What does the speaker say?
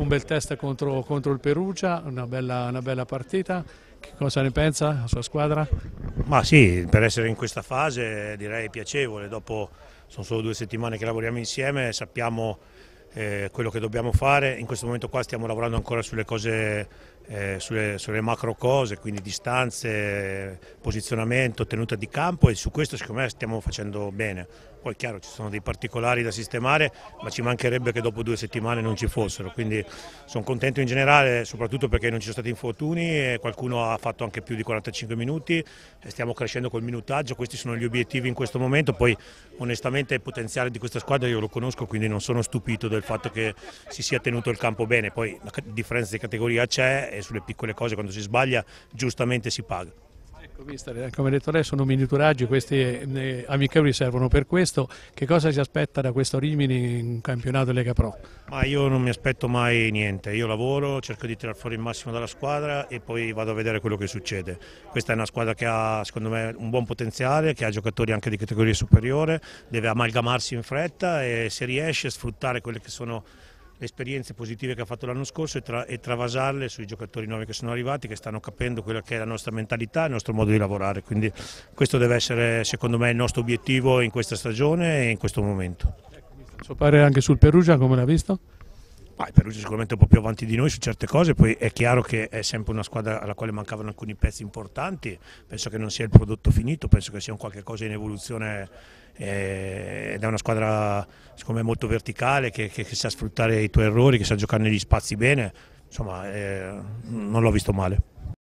un bel test contro, contro il Perugia, una bella, una bella partita. Che cosa ne pensa la sua squadra? Ma sì, per essere in questa fase direi piacevole, dopo sono solo due settimane che lavoriamo insieme, sappiamo eh, quello che dobbiamo fare, in questo momento qua stiamo lavorando ancora sulle cose eh, sulle, sulle, macro cose, quindi distanze, posizionamento, tenuta di campo e su questo secondo me stiamo facendo bene. Poi chiaro ci sono dei particolari da sistemare, ma ci mancherebbe che dopo due settimane non ci fossero, quindi sono contento in generale, soprattutto perché non ci sono stati infortuni, qualcuno ha fatto anche più di 45 minuti, e stiamo crescendo col minutaggio, questi sono gli obiettivi in questo momento, poi onestamente il potenziale di questa squadra io lo conosco, quindi non sono stupito del fatto che si sia tenuto il campo bene, poi la differenza di categoria c'è sulle piccole cose quando si sbaglia giustamente si paga. Ecco, mister, eh, come detto lei, sono miniaturaggi, questi eh, amichevoli servono per questo. Che cosa si aspetta da questo Rimini in campionato Lega Pro? Ma io non mi aspetto mai niente, io lavoro, cerco di tirar fuori il massimo dalla squadra e poi vado a vedere quello che succede. Questa è una squadra che ha, secondo me, un buon potenziale, che ha giocatori anche di categoria superiore, deve amalgamarsi in fretta e se riesce a sfruttare quelle che sono le esperienze positive che ha fatto l'anno scorso e, tra, e, travasarle sui giocatori nuovi che sono arrivati, che stanno capendo quella che è la nostra mentalità, il nostro modo di lavorare. Quindi questo deve essere secondo me il nostro obiettivo in questa stagione e in questo momento. Ecco, il suo parere anche sul Perugia, come l'ha visto? Ma Perugia sicuramente un po' più avanti di noi su certe cose, poi è chiaro che è sempre una squadra alla quale mancavano alcuni pezzi importanti, penso che non sia il prodotto finito, penso che sia un qualche cosa in evoluzione eh, ed è una squadra secondo me molto verticale che, che, che, sa sfruttare i tuoi errori, che sa giocare negli spazi bene, insomma eh, non l'ho visto male.